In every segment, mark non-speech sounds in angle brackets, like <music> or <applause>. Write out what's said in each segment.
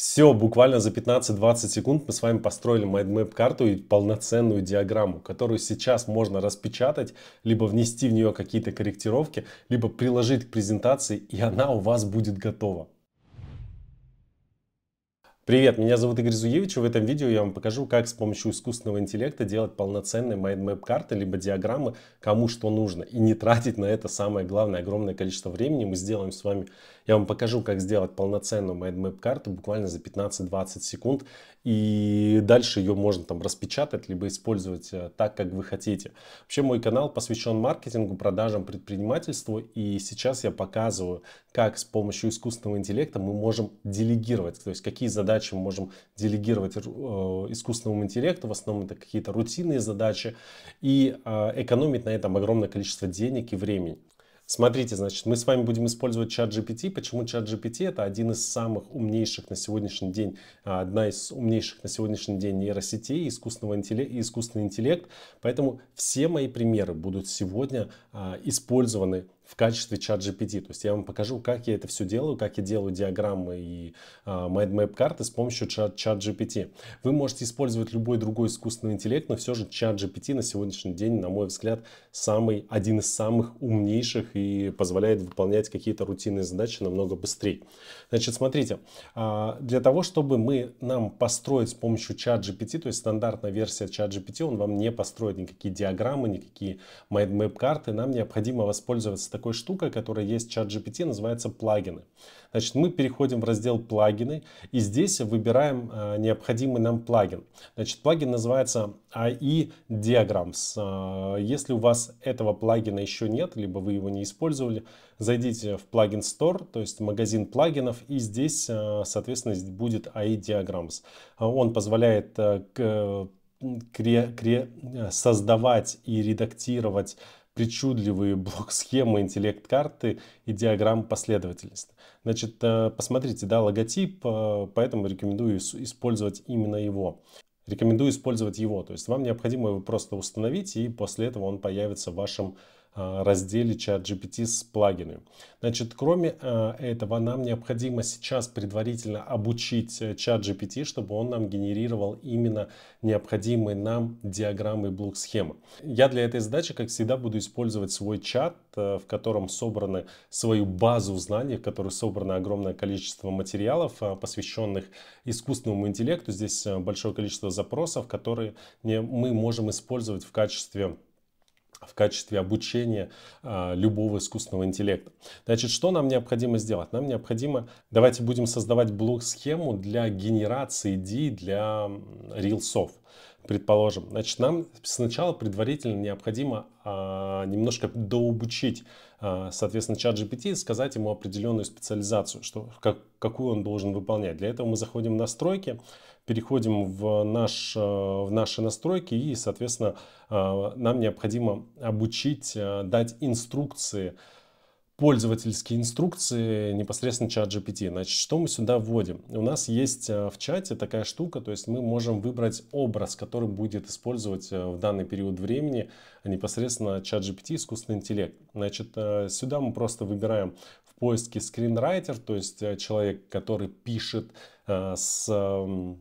Все, буквально за 15-20 секунд мы с вами построили MindMap карту и полноценную диаграмму, которую сейчас можно распечатать, либо внести в нее какие-то корректировки, либо приложить к презентации, и она у вас будет готова. Привет, меня зовут Игорь Зуевич, и в этом видео я вам покажу, как с помощью искусственного интеллекта делать полноценные майндмэп карты либо диаграммы, кому что нужно, и не тратить на это самое главное огромное количество времени. Мы сделаем с вами я вам покажу, как сделать полноценную MindMap карту буквально за 15-20 секунд. И дальше ее можно там распечатать, либо использовать э, так, как вы хотите. Вообще мой канал посвящен маркетингу, продажам, предпринимательству. И сейчас я показываю, как с помощью искусственного интеллекта мы можем делегировать. То есть какие задачи мы можем делегировать э, искусственному интеллекту. В основном это какие-то рутинные задачи. И э, экономить на этом огромное количество денег и времени. Смотрите, значит, мы с вами будем использовать чат GPT. Почему чат GPT? Это один из самых умнейших на сегодняшний день, а, одна из умнейших на сегодняшний день нейросетей, искусственного интеллекта. искусственный интеллект. Поэтому все мои примеры будут сегодня а, использованы в качестве чат GPT. То есть я вам покажу, как я это все делаю, как я делаю диаграммы и майдмэп карты с помощью чат, чат GPT. Вы можете использовать любой другой искусственный интеллект, но все же чат GPT на сегодняшний день, на мой взгляд, самый, один из самых умнейших и позволяет выполнять какие-то рутинные задачи намного быстрее. Значит, смотрите, а, для того, чтобы мы, нам построить с помощью чат GPT, то есть стандартная версия чат GPT, он вам не построит никакие диаграммы, никакие майдмэп карты, нам необходимо воспользоваться такой штукой, которая есть в ChatGPT, называется плагины. Значит, мы переходим в раздел «Плагины», и здесь выбираем э, необходимый нам плагин. Значит, плагин называется AI Diagrams. Э, если у вас этого плагина еще нет, либо вы его не использовали, зайдите в плагин Store, то есть магазин плагинов, и здесь, э, соответственно, будет AI Diagrams. А он позволяет э, к, э, кре, кре, э, создавать и редактировать причудливые блок-схемы, интеллект-карты и диаграмм последовательности. Значит, э, посмотрите, да, логотип, э, поэтому рекомендую использовать именно его. Рекомендую использовать его, то есть вам необходимо его просто установить, и после этого он появится в вашем Э, разделе чат GPT с плагинами. Значит, кроме э, этого, нам необходимо сейчас предварительно обучить э, чат GPT, чтобы он нам генерировал именно необходимые нам диаграммы и блок-схемы. Я для этой задачи, как всегда, буду использовать свой чат, в котором собраны свою базу знаний, в которой собрано огромное количество материалов, посвященных искусственному интеллекту. Здесь большое количество запросов, которые мы можем использовать в качестве в качестве обучения а, любого искусственного интеллекта. Значит, что нам необходимо сделать? Нам необходимо, давайте будем создавать блок-схему для генерации идей для рилсов предположим. Значит, нам сначала предварительно необходимо а, немножко дообучить, а, соответственно, чат GPT, и сказать ему определенную специализацию, что, как, какую он должен выполнять. Для этого мы заходим в настройки, переходим в, наш, а, в наши настройки и, соответственно, а, нам необходимо обучить, а, дать инструкции, пользовательские инструкции непосредственно чат GPT. Значит, что мы сюда вводим? У нас есть э, в чате такая штука, то есть мы можем выбрать образ, который будет использовать э, в данный период времени непосредственно чат GPT, искусственный интеллект. Значит, э, сюда мы просто выбираем в поиске скринрайтер, то есть человек, который пишет с эм,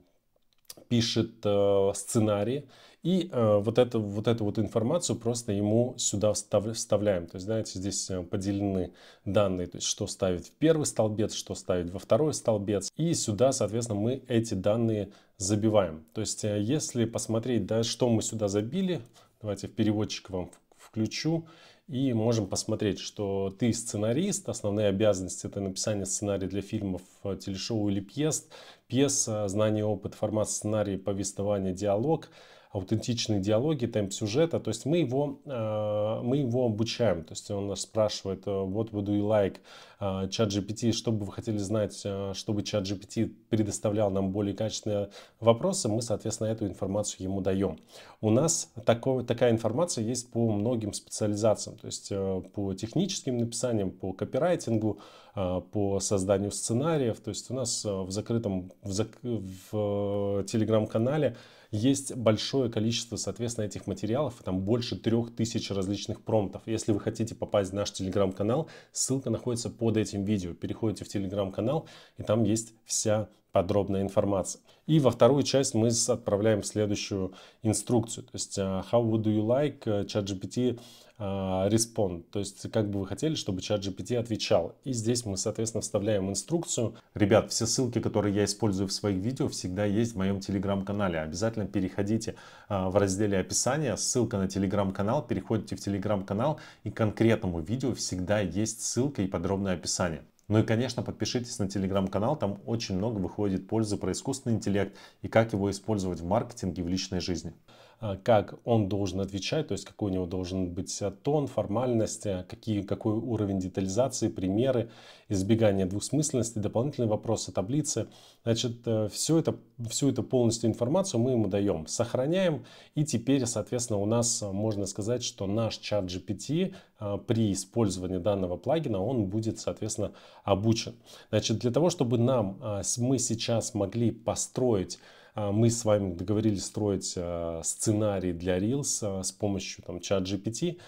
пишет э, сценарии. И э, вот, это, вот эту вот информацию просто ему сюда встав, вставляем. То есть, знаете, здесь э, поделены данные, то есть что ставить в первый столбец, что ставить во второй столбец. И сюда, соответственно, мы эти данные забиваем. То есть, э, если посмотреть, да, что мы сюда забили, давайте в переводчик вам включу. И можем посмотреть, что ты сценарист, основные обязанности это написание сценария для фильмов, э, телешоу или пьес, пьеса, знание, опыт, формат сценария, повествование, диалог, аутентичные диалоги, темп сюжета. То есть мы его, э, мы его обучаем. То есть он нас спрашивает, what would you like а, чат GPT, что бы вы хотели знать, а, чтобы чат GPT предоставлял нам более качественные вопросы, мы, соответственно, эту информацию ему даем. У нас такой, такая информация есть по многим специализациям, то есть а, по техническим написаниям, по копирайтингу, по созданию сценариев. То есть у нас в закрытом в, зак... в телеграм-канале есть большое количество, соответственно, этих материалов, там больше трех тысяч различных промптов. Если вы хотите попасть в наш телеграм-канал, ссылка находится под под этим видео. Переходите в телеграм-канал, и там есть вся подробная информация. И во вторую часть мы отправляем следующую инструкцию. То есть, а, how would you like э, ChatGPT а, респонд, то есть как бы вы хотели, чтобы чат GPT отвечал. И здесь мы, соответственно, вставляем инструкцию. Ребят, все ссылки, которые я использую в своих видео, всегда есть в моем телеграм-канале. Обязательно переходите а, в разделе описания, ссылка на телеграм-канал, переходите в телеграм-канал и к конкретному видео всегда есть ссылка и подробное описание. Ну и, конечно, подпишитесь на телеграм-канал, там очень много выходит пользы про искусственный интеллект и как его использовать в маркетинге и в личной жизни. Э, как он должен отвечать, то есть какой у него должен быть тон, формальность, какие, какой уровень детализации, примеры, избегание двусмысленности, дополнительные вопросы, таблицы. Значит, э, все это, всю эту полностью информацию мы ему даем, сохраняем, и теперь, соответственно, у нас э, можно сказать, что наш чат GPT при использовании данного плагина, он будет, соответственно, обучен. Значит, для того, чтобы нам, мы сейчас могли построить а, мы с вами договорились строить а, сценарий для Reels а, с помощью там, чат GPT,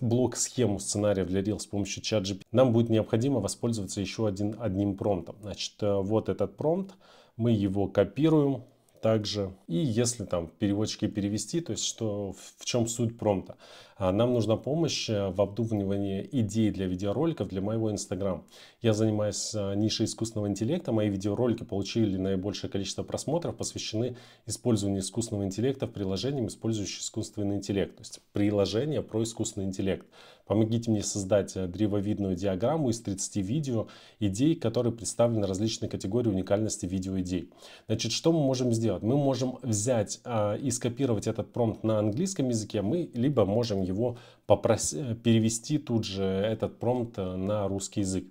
блок схему сценария для Reels с помощью чат GPT. Нам будет необходимо воспользоваться еще один, одним промптом. Значит, э, вот этот промпт, мы его копируем, также. И если там переводчики перевести, то есть что, в чем суть промпта. А, нам нужна помощь э, в обдумывании идей для видеороликов для моего Инстаграм. Я занимаюсь а, нишей искусственного интеллекта. Мои видеоролики получили наибольшее количество просмотров, посвящены использованию искусственного интеллекта в приложениях, использующих искусственный интеллект. То есть приложение про искусственный интеллект. Помогите мне создать э, древовидную диаграмму из 30 видео идей, которые представлены различной категории уникальности видео идей. Значит, что мы можем сделать? Мы можем взять а, и скопировать этот промпт на английском языке, мы либо можем его попрос... перевести тут же этот промпт э, на русский язык.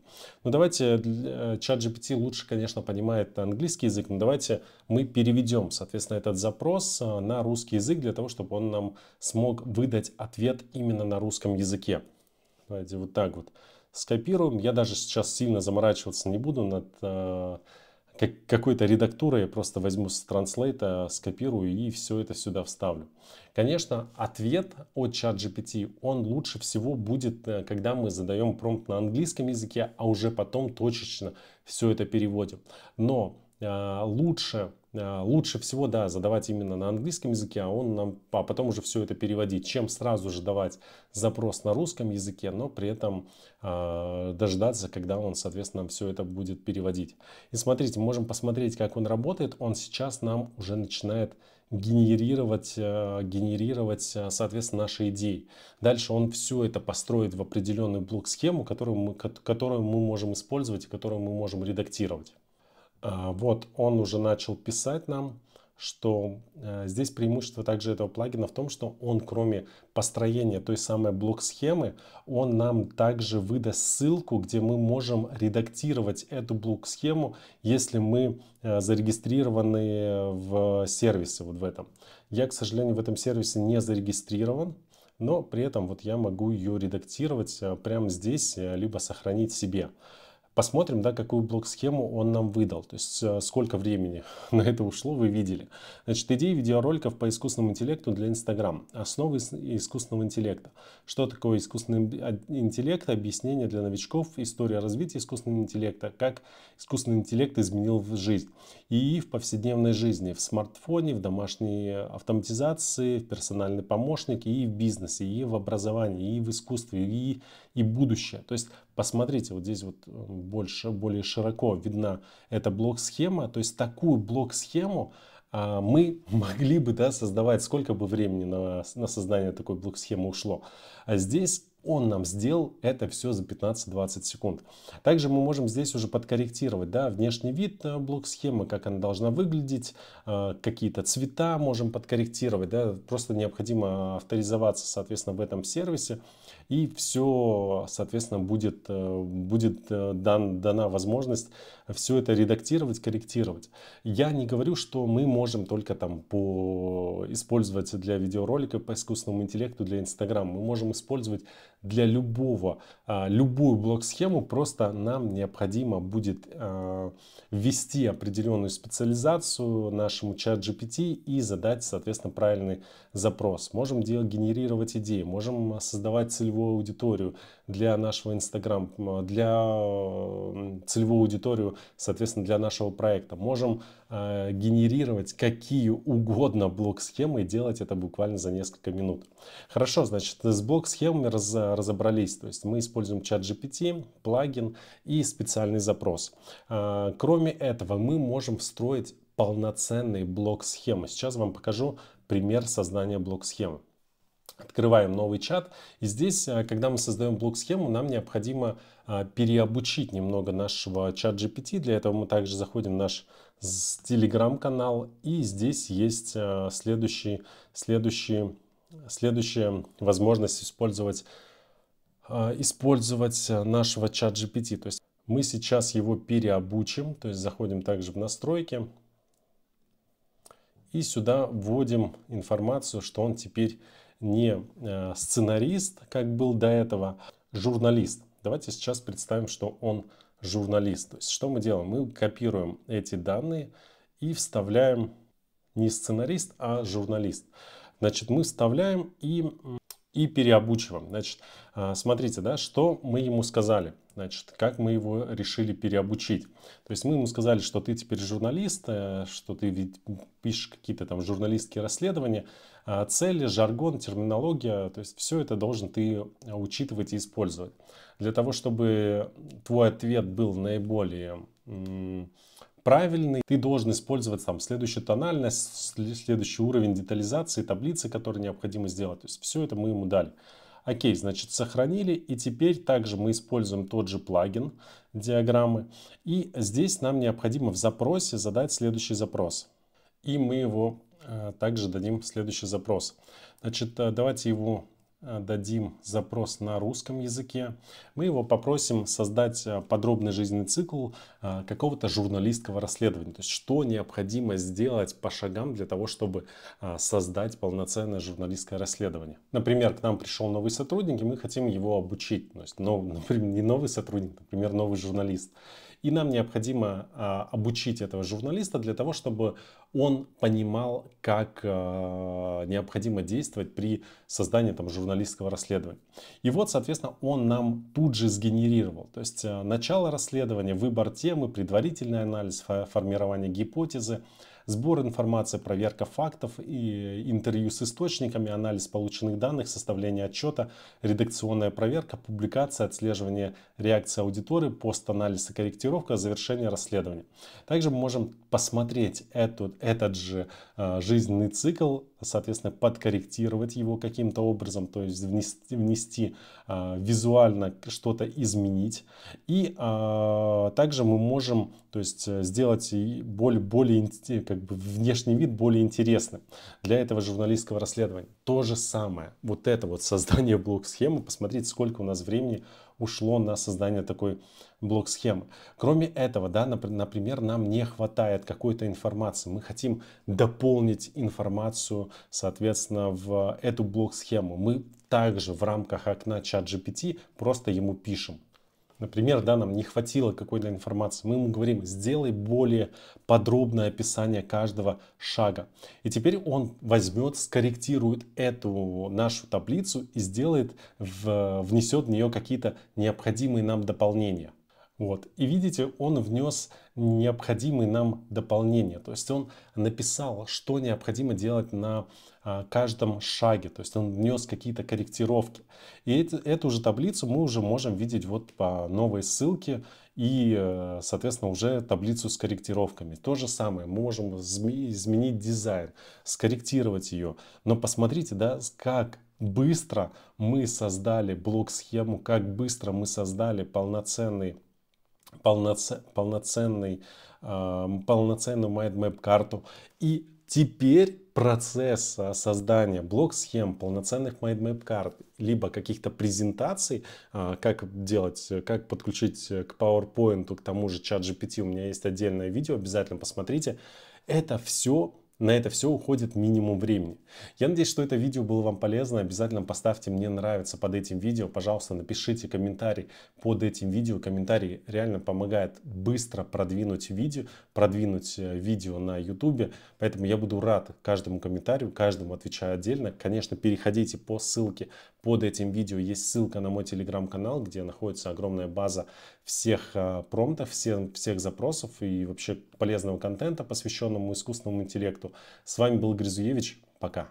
Ну давайте, э, чат GPT лучше, конечно, понимает английский язык, но давайте мы переведем, соответственно, этот запрос э, на русский язык для того, чтобы он нам смог выдать ответ именно на русском языке. Давайте вот так вот скопируем. Я даже сейчас сильно заморачиваться не буду над как, какой-то редактурой я просто возьму с транслейта, скопирую и все это сюда вставлю. Конечно, ответ от ChatGPT, он лучше всего будет, э, когда мы задаем промпт на английском языке, а уже потом точечно все это переводим. Но э, лучше а, лучше всего, да, задавать именно на английском языке, а он нам, а потом уже все это переводить, чем сразу же давать запрос на русском языке, но при этом э, дождаться, когда он, соответственно, все это будет переводить. И смотрите, можем посмотреть, как он работает. Он сейчас нам уже начинает генерировать, э, генерировать, соответственно, наши идеи. Дальше он все это построит в определенную блок-схему, которую мы, которую мы можем использовать и которую мы можем редактировать. А, вот он уже начал писать нам, что э, здесь преимущество также этого плагина в том, что он кроме построения той самой блок-схемы, он нам также выдаст ссылку, где мы можем редактировать эту блок-схему, если мы э, зарегистрированы в сервисе вот в этом. Я, к сожалению, в этом сервисе не зарегистрирован, но при этом вот я могу ее редактировать э, прямо здесь, либо сохранить себе. Посмотрим, да, какую блок-схему он нам выдал, то есть э, сколько времени <laughs> на это ушло, вы видели. Значит, идеи видеороликов по искусственному интеллекту для Инстаграм. Основы искусственного интеллекта. Что такое искусственный а, интеллект, объяснение для новичков, история развития искусственного интеллекта, как искусственный интеллект изменил жизнь. И в повседневной жизни, в смартфоне, в домашней автоматизации, в персональный помощник, и в бизнесе, и в образовании, и в искусстве, и, и будущее. То есть Посмотрите, вот здесь вот э, больше, более широко видна эта блок-схема. То есть такую блок-схему а, мы <laughs> могли бы да, создавать, сколько бы времени на, на создание такой блок-схемы ушло. А здесь он нам сделал это все за 15-20 секунд. Также мы можем здесь уже подкорректировать да, внешний вид э, блок-схемы, как она должна выглядеть, э, какие-то цвета можем подкорректировать. Да, просто необходимо авторизоваться, соответственно, в этом сервисе и все, соответственно, будет, э, будет э, дан, дана возможность все это редактировать, корректировать. Я не говорю, что мы можем только там по, использовать для видеоролика по искусственному интеллекту, для Инстаграма. Мы можем использовать для любого, а, любую блок-схему, просто нам необходимо будет э, ввести определенную специализацию нашему чат GPT и задать, соответственно, правильный запрос. Можем делать, генерировать идеи, можем создавать целевую целевую аудиторию, для нашего Инстаграм, для целевую аудиторию, соответственно, для нашего проекта. Можем э, генерировать какие угодно блок-схемы и делать это буквально за несколько минут. Хорошо, значит, с блок-схемами раз, разобрались. То есть мы используем чат GPT, плагин и специальный запрос. Э, кроме этого, мы можем встроить полноценный блок-схемы. Сейчас вам покажу пример создания блок-схемы. Открываем новый чат. И здесь, э, когда мы создаем блок-схему, нам необходимо а, переобучить немного нашего чат GPT. Для этого мы также заходим в наш телеграм-канал. И здесь есть э, следующий, следующий, следующая возможность использовать, а, использовать э, нашего чат GPT. То есть мы сейчас его переобучим. То есть заходим также в настройки. И сюда вводим информацию, что он теперь не э, сценарист, как был до этого, журналист. Давайте сейчас представим, что он журналист. То есть что мы делаем? Мы копируем эти данные и вставляем не сценарист, а журналист. Значит, мы вставляем и, и переобучиваем. Значит, э, смотрите, да, что мы ему сказали – Значит, как мы его решили переобучить? То есть мы ему сказали, что ты теперь журналист, э, что ты пишешь какие-то там журналистские расследования, а цели, жаргон, терминология, то есть все это должен ты учитывать и использовать. Для того, чтобы твой ответ был наиболее правильный, ты должен использовать там следующую тональность, следующий уровень детализации, таблицы, которые необходимо сделать. То есть все это мы ему дали. Окей, значит сохранили и теперь также мы используем тот же плагин диаграммы. И здесь нам необходимо в запросе задать следующий запрос. И мы его э, также дадим следующий запрос. Значит, э, давайте его Э, дадим запрос на русском языке, мы его попросим создать э, подробный жизненный цикл э, какого-то журналистского расследования. То есть что необходимо сделать по шагам для того, чтобы создать полноценное журналистское расследование. Например, к нам пришел новый сотрудник, и мы хотим его обучить. То есть, ну, <laughs> например, не новый сотрудник, например, новый журналист. И нам необходимо а, обучить этого журналиста для того, чтобы он понимал, как а, необходимо действовать при создании там, журналистского расследования. И вот, соответственно, он нам тут же сгенерировал. То есть а, начало расследования, выбор темы, предварительный анализ, формирование гипотезы, Сбор информации, проверка фактов и интервью с источниками, анализ полученных данных, составление отчета, редакционная проверка, публикация, отслеживание реакции аудитории, пост-анализ и корректировка, завершение расследования. Также мы можем посмотреть этот, этот же а, жизненный цикл, соответственно, подкорректировать его каким-то образом, то есть внести, внести а, визуально что-то изменить. И а, также мы можем то есть, э, сделать более, более, как бы внешний вид более интересным для этого журналистского расследования. То же самое. Вот это вот создание блок-схемы. посмотреть сколько у нас времени ушло на создание такой блок-схемы. Кроме этого, да, например, нам не хватает какой-то информации. Мы хотим дополнить информацию, соответственно, в эту блок-схему. Мы также в рамках окна чат GPT просто ему пишем Например, да, нам не хватило какой-то информации. Мы ему говорим, сделай более подробное описание каждого шага. И теперь он возьмет, скорректирует эту нашу таблицу и сделает, внесет в нее какие-то необходимые нам дополнения. Вот. И видите, он внес необходимые нам дополнения. То есть он написал, что необходимо делать на а, каждом шаге. То есть он внес какие-то корректировки. И это, эту же таблицу мы уже можем видеть вот по новой ссылке и, э, соответственно, уже таблицу с корректировками. То же самое, можем изменить дизайн, скорректировать ее. Но посмотрите, да, как быстро мы создали блок-схему, как быстро мы создали полноценный полноце, полноценный, э, полноценную mindmap карту. И теперь процесс а, создания блок-схем, полноценных mindmap карт, либо каких-то презентаций, а, как делать, как подключить к PowerPoint, к тому же чат GPT, у меня есть отдельное видео, обязательно посмотрите. Это все на это все уходит минимум времени. Я надеюсь, что это видео было вам полезно. Обязательно поставьте «Мне нравится» под этим видео. Пожалуйста, напишите комментарий под этим видео. Комментарий реально помогает быстро продвинуть видео, продвинуть э, видео на YouTube. Поэтому я буду рад каждому комментарию, каждому отвечаю отдельно. Конечно, переходите по ссылке под этим видео есть ссылка на мой телеграм-канал, где находится огромная база всех а, промптов, всех, всех запросов и вообще полезного контента, посвященному искусственному интеллекту. С вами был Гризуевич. Пока.